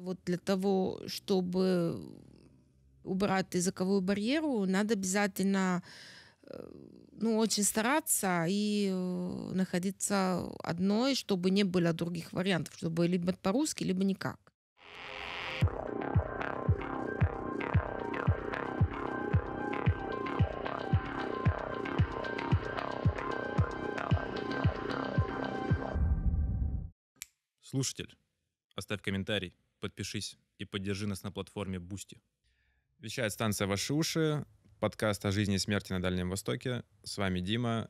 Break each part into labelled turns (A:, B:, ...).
A: Вот для того, чтобы убрать языковую барьеру, надо обязательно э, ну, очень стараться и э, находиться одной, чтобы не было других вариантов, чтобы либо по-русски, либо никак.
B: Слушатель, оставь комментарий, подпишись и поддержи нас на платформе Бусти. Вещает станция «Ваши уши», подкаст о жизни и смерти на Дальнем Востоке. С вами Дима,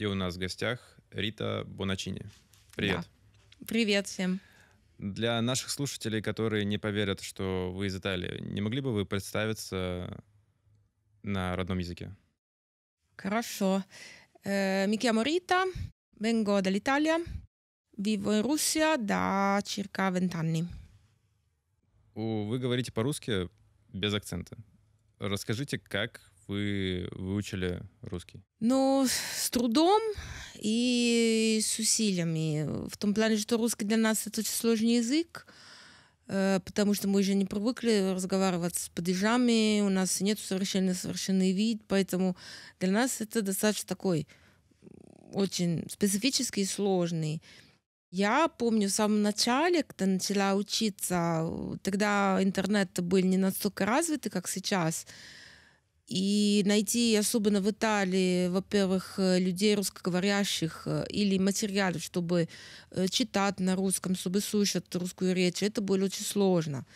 B: и у нас в гостях Рита Боначини. Привет.
A: Да. Привет всем.
B: Для наших слушателей, которые не поверят, что вы из Италии, не могли бы вы представиться на родном языке?
A: Хорошо. Mi э, chiamo Rita, vengo dall'Italia, vivo in Russia da circa vent'anni
B: вы говорите по-русски без акцента. Расскажите, как вы выучили русский?
A: Ну, с трудом и с усилиями. В том плане, что русский для нас это очень сложный язык, э, потому что мы уже не привыкли разговаривать с падежами, у нас нет совершенно совершенный вид, поэтому для нас это достаточно такой очень специфический и сложный. Я помню в самом начале, когда начала учиться, тогда интернет был не настолько развиты, как сейчас. И найти, особенно в Италии, во-первых, э, людей русскоговорящих э, или материалов, чтобы э, читать на русском, чтобы слушать русскую речь, это было очень сложно.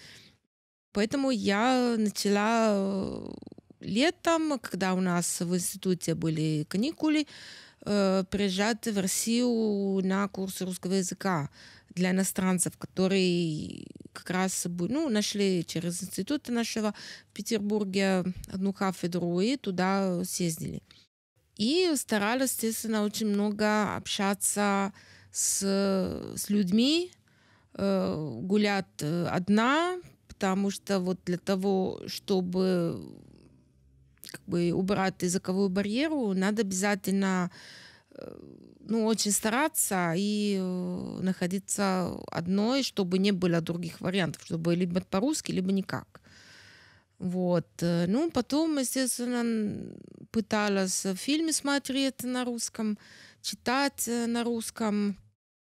A: Поэтому я начала летом, когда у нас в институте были каникулы, э, приезжать в Россию на курсы русского языка для иностранцев, которые как раз ну, нашли через институт нашего в Петербурге одну кафедру и туда съездили. И старались, естественно, очень много общаться с, с людьми, э, гулять э, одна, потому что вот для того, чтобы как бы убрать языковую барьеру, надо обязательно э, ну, очень стараться и э, находиться одной, чтобы не было других вариантов, чтобы либо по-русски, либо никак. Вот. Э, ну, потом, естественно, пыталась фильмы смотреть на русском, читать на русском.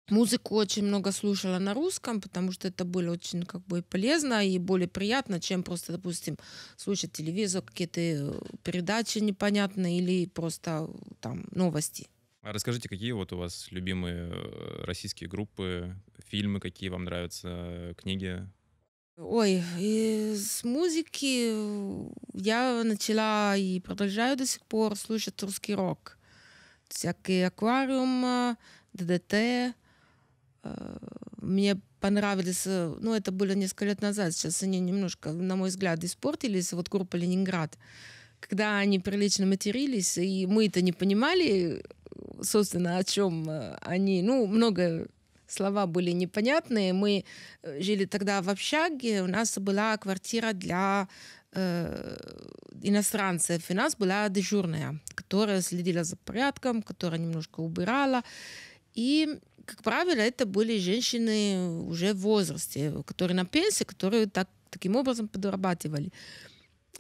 A: Музыку очень много слушала на русском, потому что это было очень как бы полезно и более приятно, чем просто, допустим, слушать телевизор, какие-то э, передачи непонятные или просто э, там новости.
B: А расскажите, какие вот у вас любимые э, российские группы, фильмы, какие вам нравятся, книги?
A: Ой, с музыки я начала и продолжаю до сих пор слушать русский рок. всякие аквариум, ДДТ, мне понравились, э, ну, это было несколько лет назад, сейчас они немножко, на мой взгляд, испортились, вот группа «Ленинград», когда они прилично матерились, и мы это не понимали, собственно, о чем э, они, ну, много слова были непонятные. Мы э, жили тогда в общаге, у нас была квартира для иностранцев, и у нас была дежурная, которая следила за порядком, которая немножко убирала. И как правило, это были женщины уже в возрасте, которые на пенсии, которые так, таким образом подрабатывали.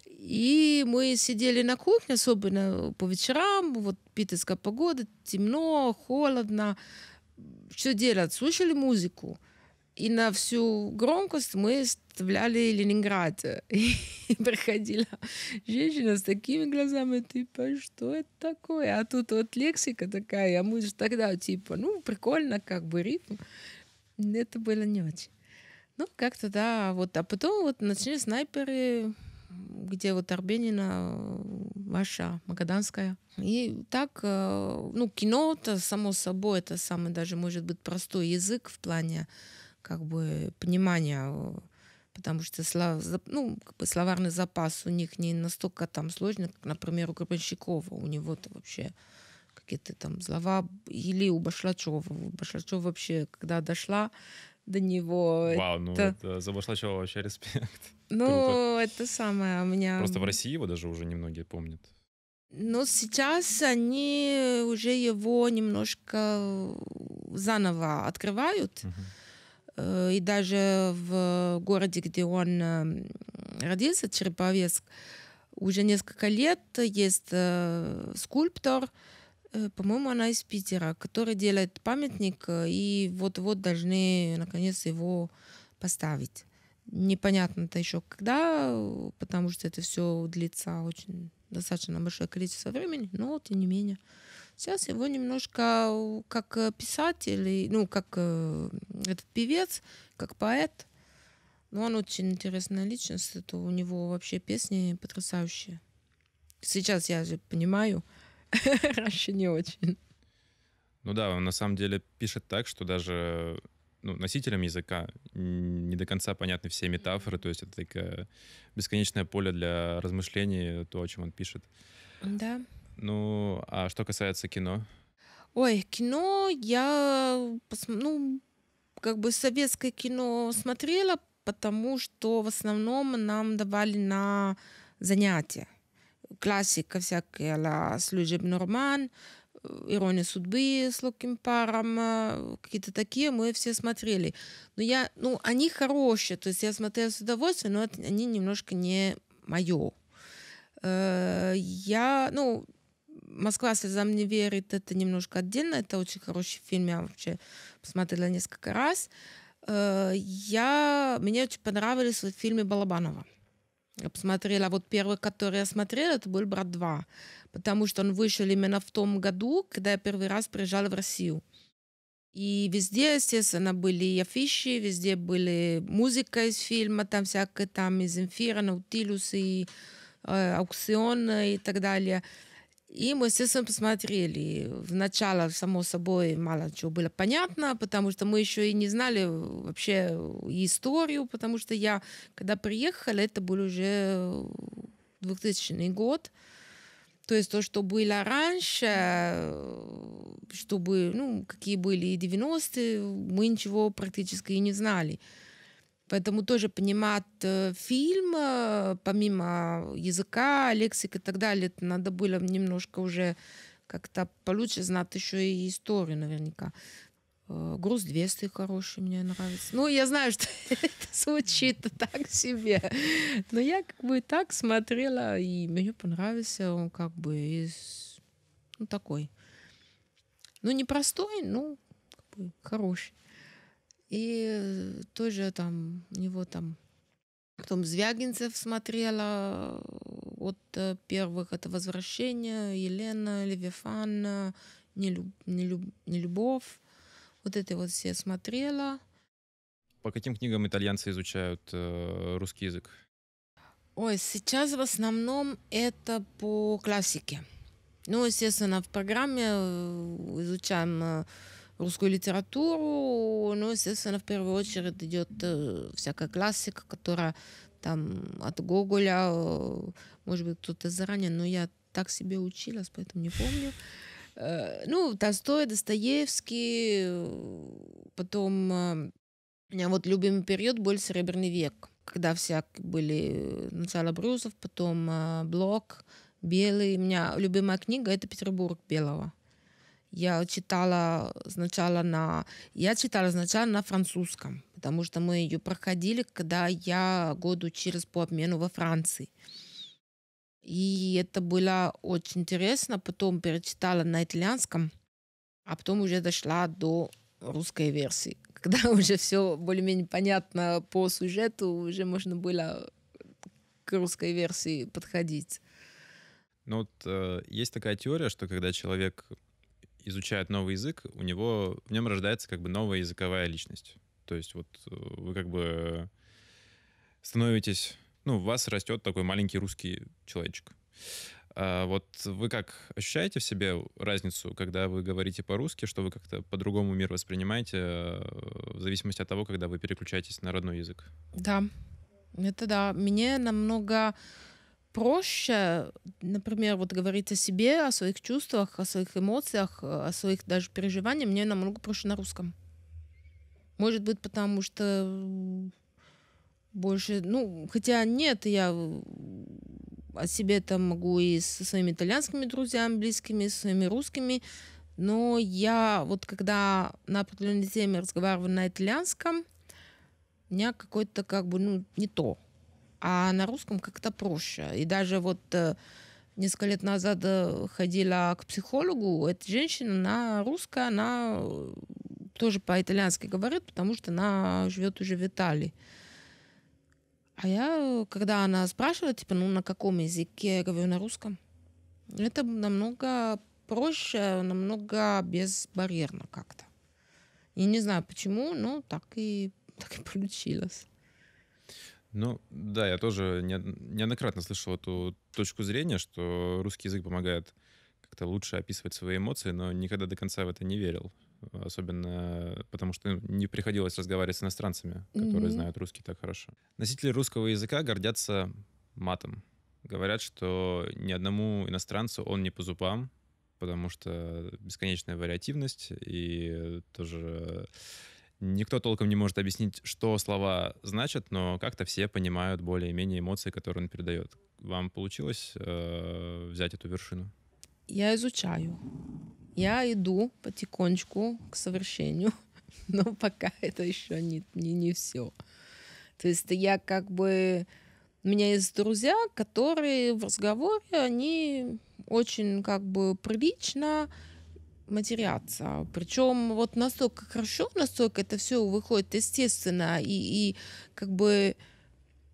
A: И мы сидели на кухне, особенно по вечерам, вот питерская погода, темно, холодно. Что делать? Слушали музыку. И на всю громкость мы вставляли Ленинград. И проходила женщина с такими глазами, типа, что это такое? А тут вот лексика такая, а мы же тогда, типа, ну, прикольно, как бы ритм. Это было не очень. Ну, как-то да, вот. А потом вот начали снайперы, где вот Арбенина, ваша, Магаданская. И так, э, ну, кино-то, само собой, это самый даже, может быть, простой язык в плане как бы понимания, э, потому что слов, ну, как бы словарный запас у них не настолько там сложный, как, например, у Гребенщикова. У него-то вообще какие-то там слова. Или у Башлачева. Башлачев вообще, когда дошла до него... Вау, это... ну это
B: за Башлачева вообще респект.
A: Ну, Круто. это самое у меня... Просто в
B: России его даже уже немногие помнят.
A: Но ну, сейчас они уже его немножко заново открывают. uh Э, и даже в городе, где он эм, родился, Череповецк, уже несколько лет есть э, скульптор, э, по-моему, она из Питера, который делает памятник, и вот-вот должны, наконец, его поставить. Непонятно-то еще когда, потому что это все длится очень достаточно большое количество времени, но тем не менее. Сейчас его немножко как э, писатель, ну, как э, этот певец, как поэт. Но он очень интересная личность, это у него вообще песни потрясающие. Сейчас я же понимаю, раньше не очень.
B: Ну да, он на самом деле пишет так, что даже ну, носителям языка не до конца понятны все метафоры, то есть это такое бесконечное поле для размышлений, то, о чем он пишет. Да. Ну, а что касается кино?
A: Ой, кино я, ну, как бы советское кино смотрела, потому что в основном нам давали на занятия. Классика всякая, ла «Служеб Норман», э, «Ирония судьбы» с легким паром, э, какие-то такие мы все смотрели. Но я, ну, они хорошие, то есть я смотрела с удовольствием, но это, они немножко не мое. Э, я, ну, «Москва слезам не верит» — это немножко отдельно. Это очень хороший фильм, я вообще посмотрела несколько раз. Э, я... Мне очень понравились вот фильмы Балабанова. Я посмотрела, а вот первый, который я смотрела, это был «Брат 2», потому что он вышел именно в том году, когда я первый раз приезжала в Россию. И везде, естественно, были афиши, везде были музыка из фильма, там всякая там из «Эмфира», «Наутилус» и э, «Аукцион» э, и так далее – и мы, естественно, посмотрели. Вначале, само собой, мало чего было понятно, потому что мы еще и не знали вообще историю, потому что я, когда приехала, это был уже 2000 год. То есть то, что было раньше, э, чтобы, ну, какие были 90-е, мы ничего практически и не знали. Поэтому тоже понимать э, фильм, э, помимо языка, лексики и так далее, это надо было немножко уже как-то получше знать еще и историю наверняка. Э, Груз 200 хороший, мне нравится. Ну, я знаю, что это звучит так себе. Но я как бы так смотрела, и мне понравился он как бы из... Ну, такой. Ну, непростой, ну, как бы хороший. И э, тоже там у него там потом Звягинцев смотрела от э, первых это «Возвращение», Елена, Левифан, Нелюб, Нелюб, любовь, Вот это вот все смотрела.
B: По каким книгам итальянцы изучают э, русский язык?
A: Ой, сейчас в основном это по классике. Ну, естественно, в программе э, изучаем русскую литературу, ну, естественно, в первую очередь идет э, всякая классика, которая там от Гоголя, э, может быть, кто-то заранее, но я так себе училась, поэтому не помню. Э, ну, Толстой, Достоевский, потом у меня вот любимый период был Серебряный век, когда все были сначала Брюсов, потом Блок, Белый. У меня любимая книга — это «Петербург Белого». Я читала сначала на... Я читала сначала на французском, потому что мы ее проходили, когда я году через по обмену во Франции. И это было очень интересно. Потом перечитала на итальянском, а потом уже дошла до русской версии. Когда уже все более-менее понятно по сюжету, уже можно было к русской версии подходить. Ну
B: вот э, есть такая теория, что когда человек изучает новый язык, у него в нем рождается как бы новая языковая личность. То есть вот э, вы как бы становитесь, ну, у вас растет такой маленький русский человечек. А вот вы как ощущаете в себе разницу, когда вы говорите по-русски, что вы как-то по-другому мир воспринимаете, э, в зависимости от того, когда вы переключаетесь на родной язык?
A: Да, это да. Мне намного проще, например, вот говорить о себе, о своих чувствах, о своих эмоциях, э, о своих даже переживаниях, мне намного проще на русском. Может быть, потому что больше, ну, хотя нет, я о себе там могу и со своими итальянскими друзьями, близкими, со своими русскими, но я вот когда на определенной теме разговариваю на итальянском, у меня какой-то как бы, ну, не то а на русском как-то проще. И даже вот э, несколько лет назад э, ходила к психологу, эта женщина, она русская, она э, тоже по-итальянски говорит, потому что она живет уже в Италии. А я, когда она спрашивала, типа, ну, на каком языке, я говорю, на русском. Это намного проще, намного безбарьерно как-то. И не знаю почему, но так и, так и получилось.
B: Ну, да, я тоже неоднократно слышал эту точку зрения, что русский язык помогает как-то лучше описывать свои эмоции, но никогда до конца в это не верил. Особенно потому, что ну, не приходилось разговаривать с иностранцами, которые mm-hmm. знают русский так хорошо. Носители русского языка гордятся матом. Говорят, что ни одному иностранцу он не по зубам, потому что бесконечная вариативность и тоже Никто толком не может объяснить, что слова значат, но как-то все понимают более-менее эмоции, которые он передает. Вам получилось э, взять эту вершину?
A: Я изучаю. Я иду потихонечку к совершению, но пока это еще не, не, не все. То есть я как бы... У меня есть друзья, которые в разговоре, они очень как бы прилично матеряться. Причем вот настолько хорошо, настолько это все выходит естественно. И, и как бы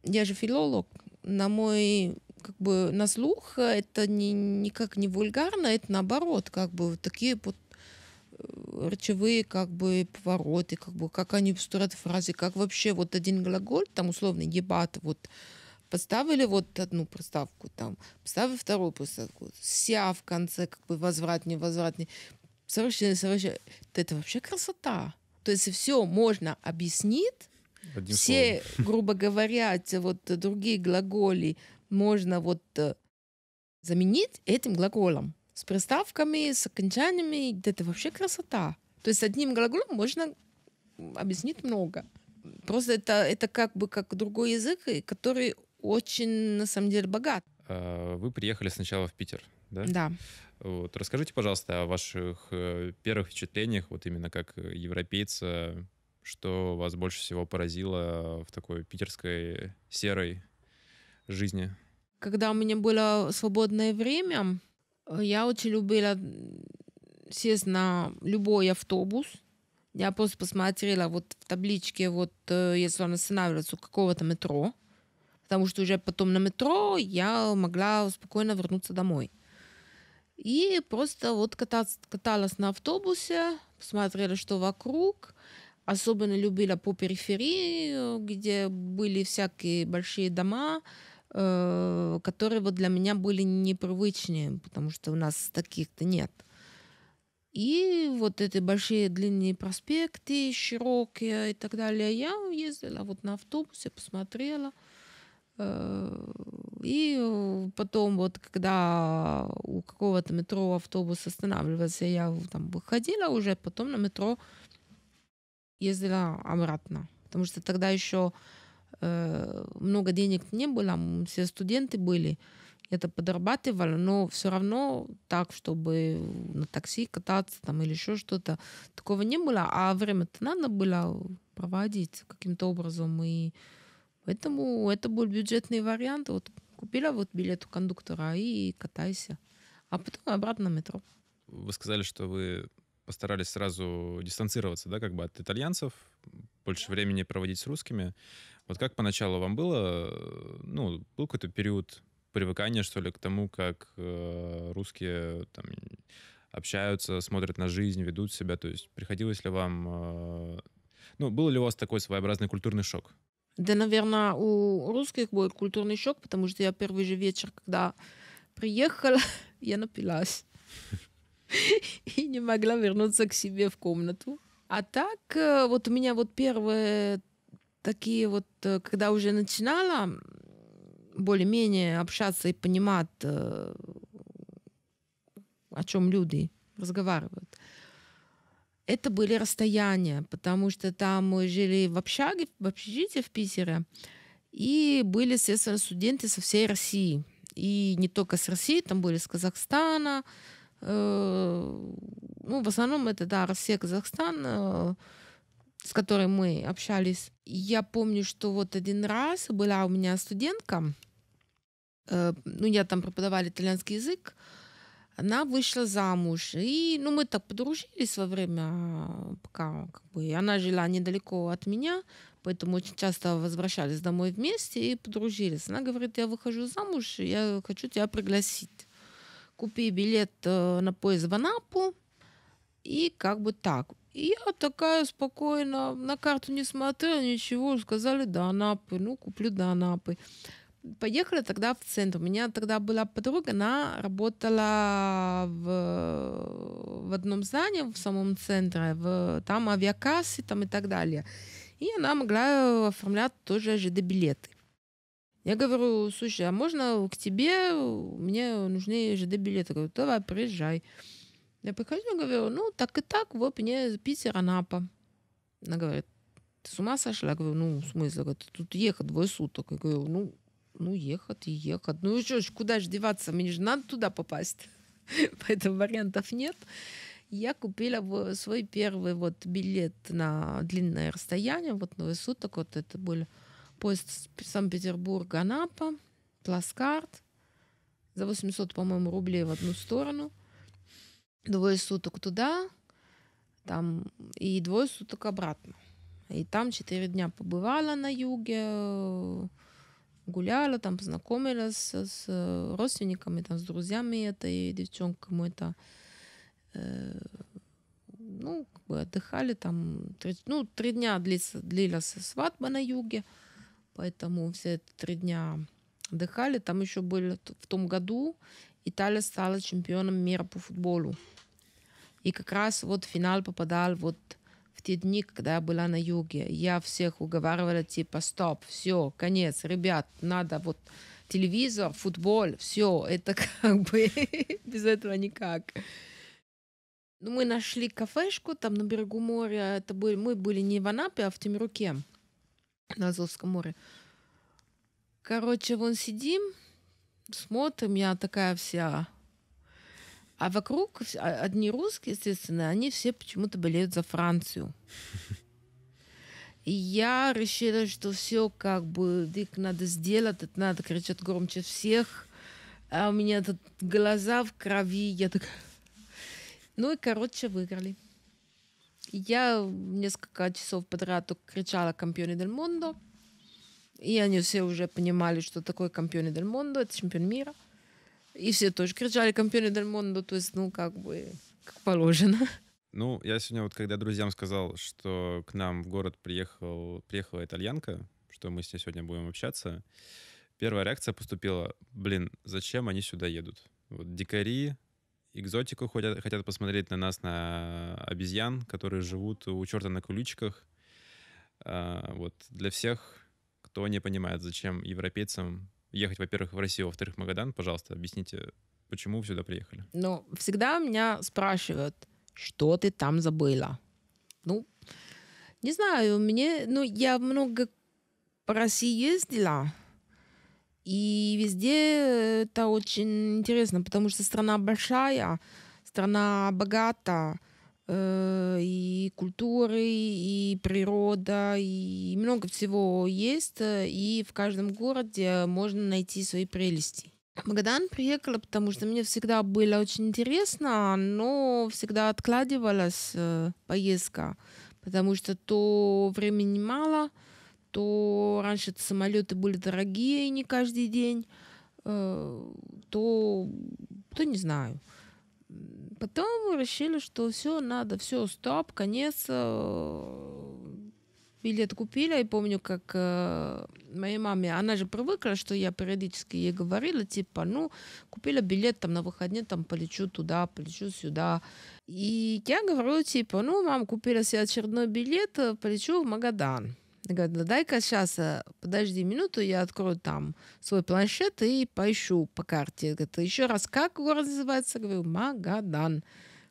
A: я же филолог, на мой как бы на слух это не, никак не вульгарно, это наоборот, как бы такие вот э, речевые как бы повороты, как бы как они строят фразы, как вообще вот один глагол там условно ебат, вот поставили вот одну приставку, там, поставили вторую приставку, вся в конце, как бы возвратный возвратный Совершенно, совершенно. Это вообще красота. То есть все можно объяснить, Одним все, словом. грубо говоря, вот другие глаголи можно вот э, заменить этим глаголом с приставками, с окончаниями. Это вообще красота. То есть одним глаголом можно объяснить много. Просто это, это как бы как другой язык, который очень, на самом деле, богат.
B: А, вы приехали сначала в Питер, да? Да. Вот. Расскажите, пожалуйста, о ваших э, первых впечатлениях, вот именно как э, европейца, что вас больше всего поразило в такой питерской серой жизни?
A: Когда у меня было свободное время, э, я очень любила сесть на любой автобус. Я просто посмотрела вот в табличке, вот если он останавливается у какого-то метро, потому что уже потом на метро я могла спокойно вернуться домой. И просто вот кататься, каталась на автобусе, смотрели, что вокруг. Особенно любила по периферии, где были всякие большие дома, э, которые вот для меня были непривычные, потому что у нас таких-то нет. И вот эти большие длинные проспекты, широкие и так далее. Я ездила вот на автобусе, посмотрела – и э, потом вот, когда у какого-то метро автобус останавливался, я там выходила уже, потом на метро ездила обратно. Потому что тогда еще э, много денег не было, все студенты были. Это подрабатывали, но все равно так, чтобы на такси кататься там или еще что-то, такого не было. А время-то надо было проводить каким-то образом. И Поэтому это был бюджетный вариант. Вот купила вот билет у кондуктора и катайся. А потом обратно на метро.
B: Вы сказали, что вы постарались сразу дистанцироваться, да, как бы от итальянцев, больше времени проводить с русскими. Вот как поначалу вам было, ну, был какой-то период привыкания, что ли, к тому, как э, русские там, общаются, смотрят на жизнь, ведут себя? То есть приходилось ли вам... Э, ну, был ли у вас такой своеобразный культурный шок?
A: Да, наверное, у русских будет культурный шок, потому что я первый же вечер, когда приехала, я напилась. И не могла вернуться к себе в комнату. А так, э, вот у меня вот первые такие вот, э, когда уже начинала более-менее общаться и понимать, э, о чем люди разговаривают это были расстояния, потому что там мы жили в общаге, в общежитии в Питере, и были, естественно, студенты со всей России. И не только с России, там были с Казахстана, э, ну, в основном это, да, Россия, Казахстан, э, с которой мы общались. я помню, что вот один раз была у меня студентка, э, ну, я там преподавала итальянский язык, э, она вышла замуж, и, ну, мы так подружились во время, а, пока, как бы, она жила недалеко от меня, поэтому очень часто возвращались домой вместе и подружились. Она говорит, я выхожу замуж, я хочу тебя пригласить. Купи билет э, на поезд в Анапу, и как бы так. И я такая спокойно, на карту не смотрела, ничего, сказали да Анапы, ну, куплю до Анапы поехали тогда в центр. У меня тогда была подруга, она работала в, в одном здании, в самом центре, в, там авиакассы там и так далее. И она могла оформлять тоже ЖД-билеты. Я говорю, слушай, а можно к тебе? Мне нужны ЖД-билеты. Говорю, давай, приезжай. Я прихожу говорю, ну, так и так, вот мне Питер, Анапа. Она говорит, ты с ума сошла? Я говорю, ну, в смысле? Говорит, тут ехать двое суток. Я говорю, ну, ну, ехать и ехать. Ну, что ж, куда же деваться? Мне же надо туда попасть. Поэтому вариантов нет. Я купила свой первый вот билет на длинное расстояние, вот на суток, вот это был поезд Санкт-Петербург-Анапа, пласкарт, за 800, по-моему, рублей в одну сторону, двое суток туда, там, и двое суток обратно. И там четыре дня побывала на юге, э, гуляла, там познакомилась с, с э, родственниками, там с друзьями этой девчонки, мы это э, ну, как бы отдыхали там, три, ну, три дня длится, длилась свадьба на юге, поэтому все три дня отдыхали. Там еще были в том году Италия стала чемпионом мира по футболу. И как раз вот в финал попадал вот в те дни, когда я была на юге, я всех уговаривала, типа, стоп, все, конец, ребят, надо вот телевизор, футбол, все, это как бы без этого никак. Ну, мы нашли кафешку там на берегу моря, это были, мы были не в Анапе, а в Темрюке на Азовском море. Короче, вон сидим, смотрим, я такая вся а вокруг а, одни русские, естественно, они все почему-то болеют за Францию. И я решила, что все как бы дик надо сделать, это надо кричать громче всех. А у меня тут глаза в крови, я так... Ну и, короче, выиграли. Я несколько часов подряд кричала «Кампионе дель Мондо», и они все уже понимали, что такое «Кампионе дель Мондо», это чемпион мира – и все тоже кричали «Кампионы Дель Мондо», ну, то есть, ну, как бы, как положено.
B: Ну, я сегодня вот, когда друзьям сказал, что к нам в город приехал, приехала итальянка, что мы с ней сегодня будем общаться, первая реакция поступила, блин, зачем они сюда едут? Вот дикари, экзотику хотят, хотят посмотреть на нас, на обезьян, которые живут у черта на куличках. А, вот для всех, кто не понимает, зачем европейцам ехать, во-первых, в Россию, а во-вторых, в Магадан, пожалуйста, объясните, почему вы сюда
A: приехали? Ну, всегда меня спрашивают, что ты там забыла? Ну, не знаю, мне, ну, я много по России ездила, и везде это очень интересно, потому что страна большая, страна богата, Э, и культуры, и природа, и много всего есть, э, и в каждом городе можно найти свои прелести. Магадан приехала, потому что мне всегда было очень интересно, но всегда откладывалась э, поездка, потому что то времени мало, то раньше то самолеты были дорогие не каждый день, то, то не знаю. Потом мы решили, что все, надо, все, стоп, конец. Э, билет купили, я помню, как э, моей маме, она же привыкла, что я периодически ей говорила, типа, ну, купила билет там на выходные, там, полечу туда, полечу сюда. И я говорю, типа, ну, мам, купила себе очередной билет, э, полечу в Магадан. Говорит, да дай-ка сейчас, э, подожди минуту, я открою там свой планшет и поищу по карте. Говорит, еще раз, как город называется? Говорю, Магадан.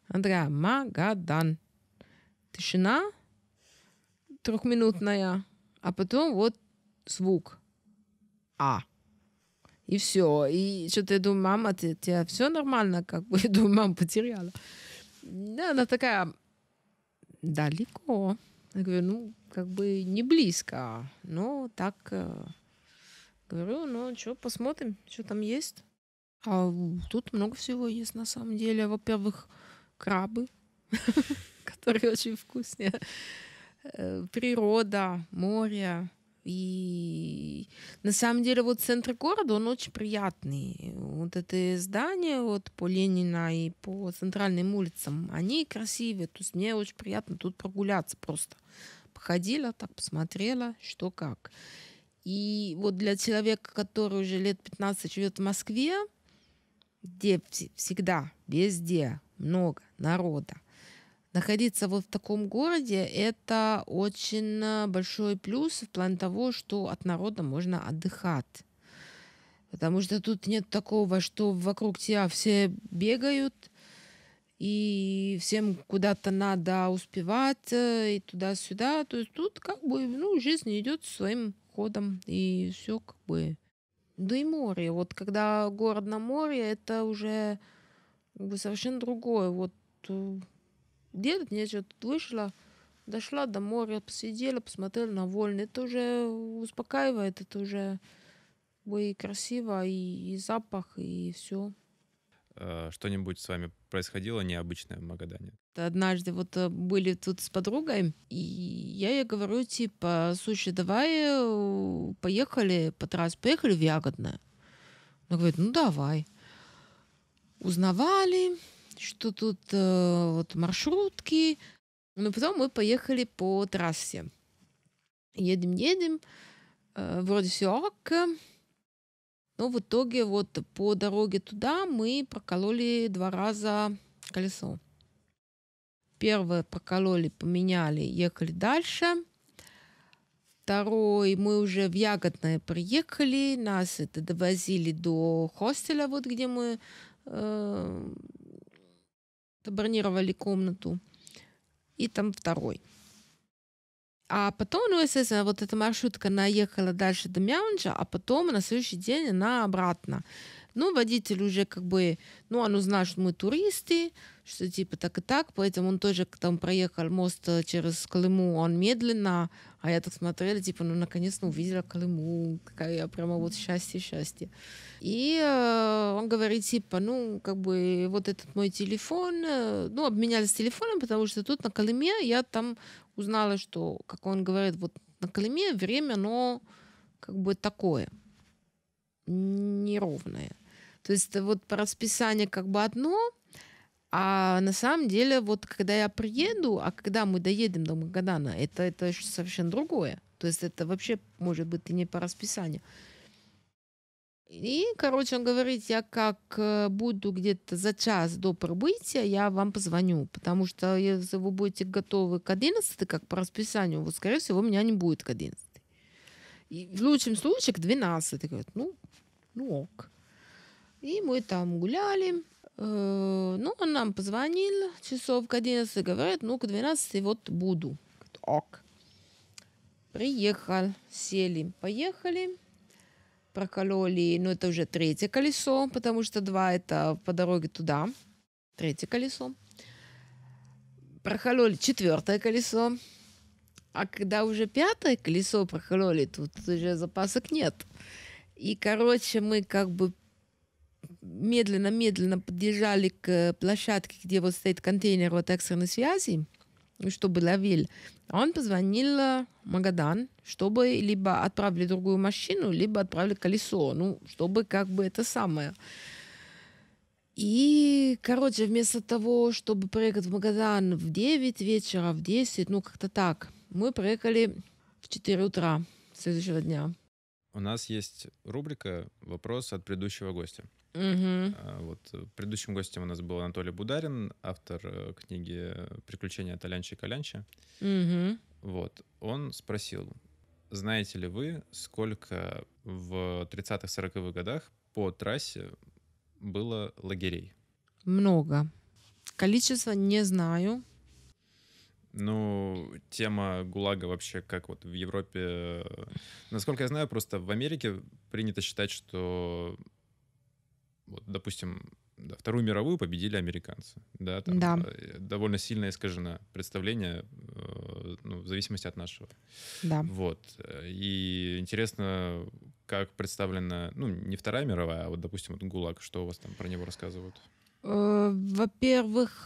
A: Она Магадан. Тишина трехминутная, а потом вот звук А. И все. И что-то я думаю, мама, ты, тебя все нормально? Как бы я думаю, мама потеряла. Да, она такая, далеко. Я говорю, ну, как бы не близко. Но так э, говорю, ну что, посмотрим, что там есть. А тут много всего есть на самом деле. Во-первых, крабы, которые очень вкусные. Э, природа, море. И на самом деле вот центр города, он очень приятный. Вот это здание вот по Ленина и по центральным улицам, они красивые. То есть мне очень приятно тут прогуляться просто походила, так посмотрела, что как. И вот для человека, который уже лет 15 живет в Москве, где всегда, везде много народа, находиться вот в таком городе – это очень э, большой плюс в плане того, что от народа можно отдыхать. Потому что тут нет такого, что вокруг тебя все бегают – и всем куда-то надо успевать э, и туда-сюда. То есть тут как бы ну, жизнь идет своим ходом, и все как бы. Да и море. Вот когда город на море, это уже как бы совершенно другое. Вот э, делать нечего. Тут вышла, дошла до моря, посидела, посмотрела на волны. Это уже успокаивает, это уже как бы и красиво, и, и запах, и все.
B: Э, что-нибудь с вами происходило необычное в Магадане?
A: Однажды вот э, были тут с подругой, и я ей говорю, типа, слушай, давай э, поехали по трассе, поехали в Ягодное. Она говорит, ну давай. Узнавали, что тут вот маршрутки. Ну потом мы поехали по трассе. Едем-едем, вроде все ок, но в итоге вот по дороге туда мы прокололи два раза колесо. Первое прокололи, поменяли, ехали дальше. Второй мы уже в Ягодное приехали, нас это довозили до хостеля, вот где мы э, бронировали комнату. И там второй – а потом, ну, естественно, вот эта маршрутка наехала дальше до Мяунджа, а потом на следующий день она обратно. Ну, водитель уже как бы, ну, он узнал, что мы туристы, что типа так и так, поэтому он тоже там проехал мост э, через Колыму, он медленно, а я так смотрела, типа, ну, наконец-то увидела Колыму, какая я прямо вот счастье, счастье. И э, он говорит, типа, ну, как бы вот этот мой телефон, э, ну, обменялись телефоном, потому что тут на Колыме я там узнала, что, как он говорит, вот на Колыме время, но как бы такое, неровное. То есть вот по расписанию как бы одно, а на самом деле вот когда я приеду, а когда мы доедем до Магадана, это, это совершенно другое. То есть это вообще может быть и не по расписанию. И, короче, он говорит, я как э, буду где-то за час до пробытия, я вам позвоню, потому что э, если вы будете готовы к 11, как по расписанию, вот, скорее всего, меня не будет к 11. И в лучшем случае к 12. Говорит, ну, ну ок. И мы там гуляли. Э, ну, он нам позвонил часов к 11, говорит, ну, к 12 вот буду. Говорит, ок. Приехал, сели, поехали прокололи, но это уже третье колесо, потому что два это по дороге туда, третье колесо. Прокололи четвертое колесо, а когда уже пятое колесо прокололи, тут уже запасок нет. И, короче, мы как бы медленно-медленно подъезжали к площадке, где вот стоит контейнер вот экстренной связи – чтобы ловил. Он позвонил э, Магадан, чтобы либо отправили другую машину, либо отправили колесо, ну, чтобы как бы это самое. И, короче, вместо того, чтобы проехать в Магадан в 9 вечера, в 10, ну, как-то так, мы проехали в 4 утра следующего дня.
B: У нас есть рубрика «Вопрос от предыдущего гостя». Угу. Вот э, предыдущим гостем у нас был Анатолий Бударин, автор э, книги «Приключения Толянча и Колянча». Угу. Вот. Он спросил, знаете ли вы, сколько в 30-40-х годах по трассе было лагерей?
A: Много. Количество не знаю.
B: Ну, тема ГУЛАГа вообще как вот в Европе... Э, насколько я знаю, просто в Америке принято считать, что вот, допустим, да, Вторую мировую победили американцы. Да, там да. Э, довольно сильно искажено представление, э, ну, в зависимости от нашего. Да. Вот. Э, и интересно, как представлена, ну, не Вторая мировая, а вот, допустим, вот ГУЛАГ, что у вас там про него рассказывают?
A: Во-первых,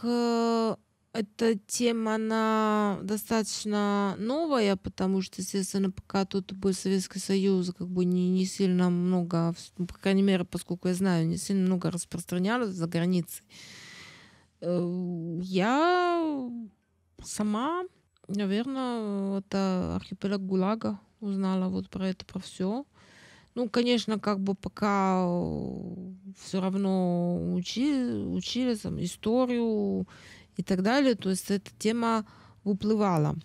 A: эта тема, она достаточно новая, потому что, естественно, пока тут был Советский Союз, как бы не, не сильно много, по крайней мере, поскольку я знаю, не сильно много распространялось за границей. Э, я сама, наверное, это архипелаг ГУЛАГа узнала вот про это, про все. Ну, конечно, как бы пока э, все равно учили, учили там историю, и так далее. То есть эта тема уплывала.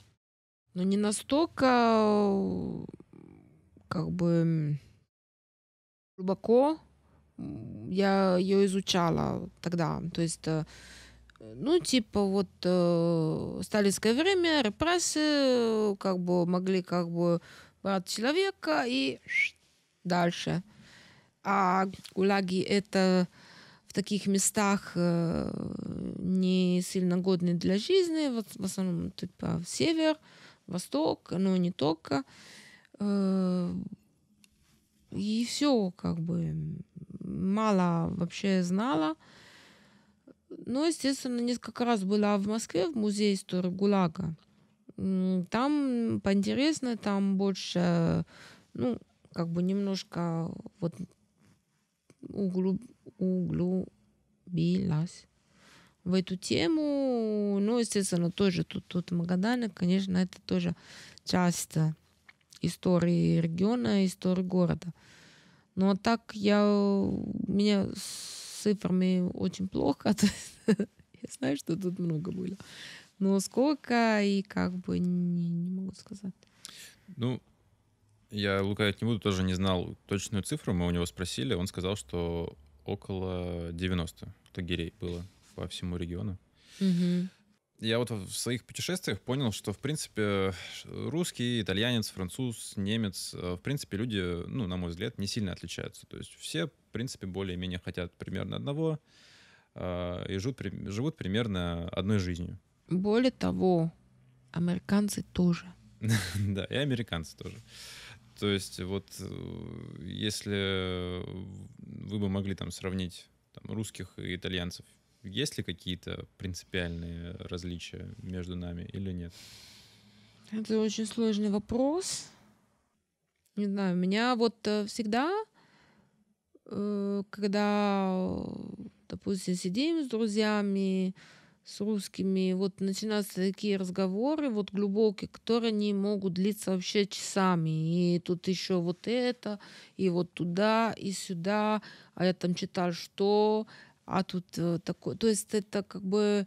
A: Но не настолько э, как бы глубоко я ее изучала тогда. То есть, э, ну, типа, вот э, сталинское время, репрессии, как бы могли как бы брать человека и дальше. А гулаги — это таких местах э, не сильно годны для жизни, вот в основном типа север, восток, но не только. Э, и все, как бы, мало вообще знала. Но, естественно, несколько раз была в Москве, в музее истории ГУЛАГа. Там поинтересно, там больше, ну, как бы немножко вот углуб углубилась в эту тему. Ну, естественно, тоже тут, тут Магадан, конечно, это тоже часть истории региона, истории города. Но ну, а так я... У меня с цифрами очень плохо. я знаю, что тут много было. Но сколько и как бы не, не могу сказать.
B: Ну, я лукавить не буду, тоже не знал точную цифру. Мы у него спросили, он сказал, что около 90 лагерей было по всему региону. Угу. Я вот в своих путешествиях понял, что, в принципе, русский, итальянец, француз, немец, э, в принципе, люди, ну, на мой взгляд, не сильно отличаются. То есть все, в принципе, более-менее хотят примерно одного э, и живут, живут примерно одной жизнью.
A: Более того, американцы тоже.
B: да, и американцы тоже. То есть вот э, если э, вы бы могли там сравнить там, русских и итальянцев, есть ли какие-то принципиальные различия между нами или нет?
A: Это очень сложный вопрос. Не знаю, меня вот э, всегда, когда, допустим, сидим с друзьями, с русскими, вот начинаются такие разговоры, вот глубокие, которые не могут длиться вообще часами. И тут еще вот это, и вот туда, и сюда, а я там читал что, а тут э, такое. То есть это как бы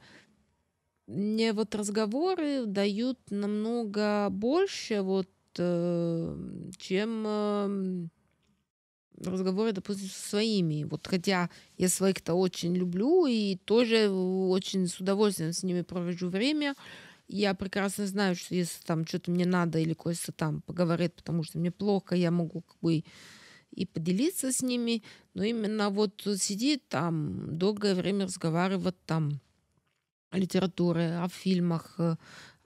A: мне вот разговоры дают намного больше вот э, чем эм, разговоры, допустим, со своими. Вот хотя я своих-то очень люблю и тоже э, очень с удовольствием с ними провожу время. Я прекрасно знаю, что если там что-то мне надо или кое-что там поговорит, потому что мне плохо, я могу как бы и поделиться с ними. Но именно вот сидит там долгое время разговаривать там о литературе, о фильмах, э,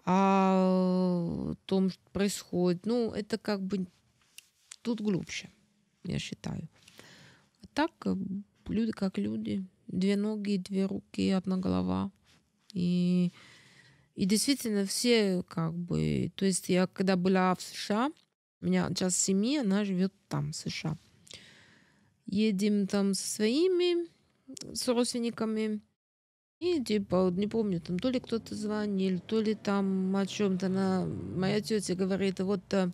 A: о том, что происходит. Ну, это как бы тут глубже я считаю. А так, э, люди как люди. Две ноги, две руки, одна голова. И, и действительно все как бы... То есть я когда была в США, у меня сейчас семьи, она живет там, в США. Едем там со своими, с родственниками. И типа, не помню, там то ли кто-то звонил, то ли там о чем-то. Она, моя тетя говорит, вот э,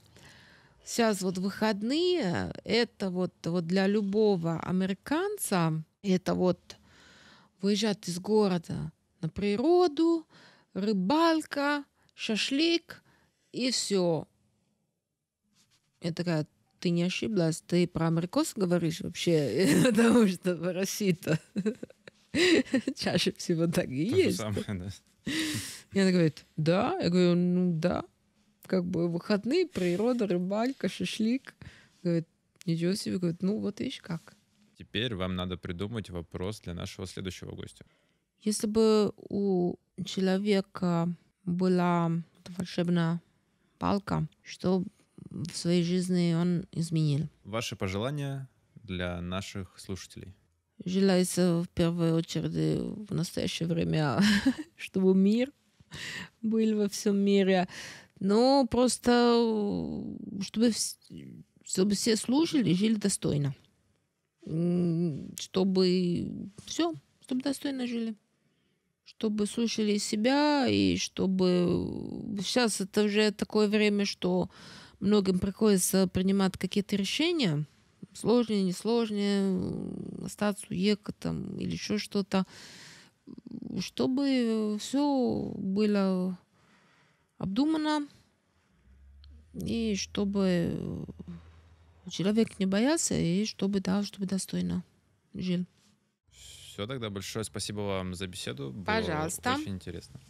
A: сейчас вот выходные, это вот, вот для любого американца, это вот выезжать из города на природу, рыбалка, шашлык и все. Я такая, ты не ошиблась, ты про америкос говоришь вообще, потому что в России-то чаще всего так и есть. Я говорит, да, я говорю, ну да как бы выходные, природа, рыбалька, шашлик. Говорит, ничего себе. Говорит, ну вот видишь как.
B: Теперь вам надо придумать вопрос для нашего следующего гостя.
A: Если бы у человека была волшебная палка, что в своей жизни он изменил?
B: Ваши пожелания для наших слушателей?
A: Желается в первую очередь в настоящее время, чтобы мир был во всем мире, но просто э, чтобы, чтобы все служили и жили достойно. Чтобы все, чтобы достойно жили. Чтобы слушали себя и чтобы... Э, сейчас это уже такое время, что многим приходится принимать какие-то решения, сложные, несложные, э, остаться уехать там или еще что-то, чтобы все было обдумано и чтобы э, человек не боялся, и чтобы, да, чтобы достойно жил.
B: Все, тогда большое спасибо вам за беседу. Было Пожалуйста. Очень интересно.